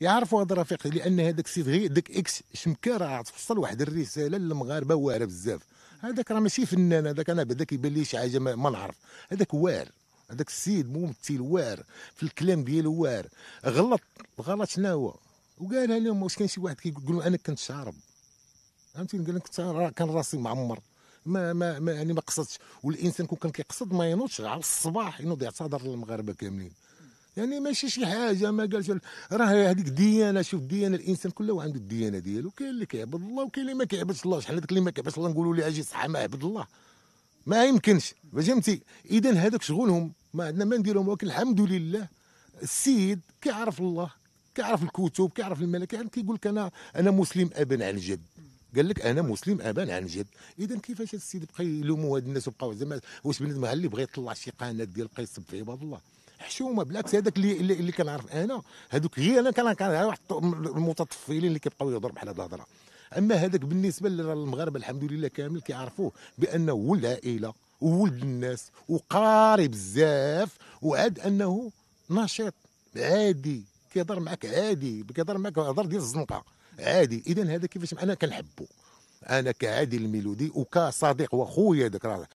يعرفوا هذا رفيقي لان هذاك السيد غير داك اكس شمكه راه توصل واحد الرساله للمغاربه واعره بزاف هذاك راه ماشي فنان هذاك انا بعدا كيبان لي شي حاجه ما نعرف هذاك واعر هذاك السيد ممثل واعر في الكلام ديالو واعر غلط غلط شنا هو وقالها لهم واش كاين شي واحد كيقول انا كنت شارب فهمتي قال كنت كان راسي معمر ما ما, ما يعني ما قصدتش والانسان كون كان كيقصد ما ينوضش على الصباح ينوض يعتذر للمغاربه كاملين يعني ماشي شي حاجه ما قالش راه هذيك الديانه شوف الديانه الانسان كله وعنده الديانه ديالو كاين اللي كيعبد الله وكاين اللي ما كيعبدش الله شحال هذاك اللي ما كيعبدش الله نقولوا ليه اجي صحه ما عبد الله ما يمكنش فهمتي اذا هذاك شغلهم ما عندنا ما نديرهم ولكن الحمد لله السيد كيعرف الله كيعرف الكتب كيعرف الملك يعني كيقول لك انا انا مسلم ابا عن جد قال لك انا مسلم ابا عن جد اذا كيفاش هذا السيد بقى يلوموا هاد الناس وبقاو زعما واش بنادم اللي بغى يطلع شي قناه ديال بقى يصب في عباد الله حشومه بالعكس هذاك اللي اللي, اللي كنعرف انا هذوك غير انا كنعرف واحد المتطفلين اللي كيبقاو يهضروا بحال هذه الهضره اما هذاك بالنسبه للمغاربه الحمد لله كامل كيعرفوه بانه هو العائله وولد الناس وقاري بزاف وعاد انه نشيط عادي كيهضر معك عادي كيهضر معك هضر ديال الزنقه عادي اذا هذا كيفاش انا كنحبه انا كعادل الميلودي وكصديق واخويا داك راه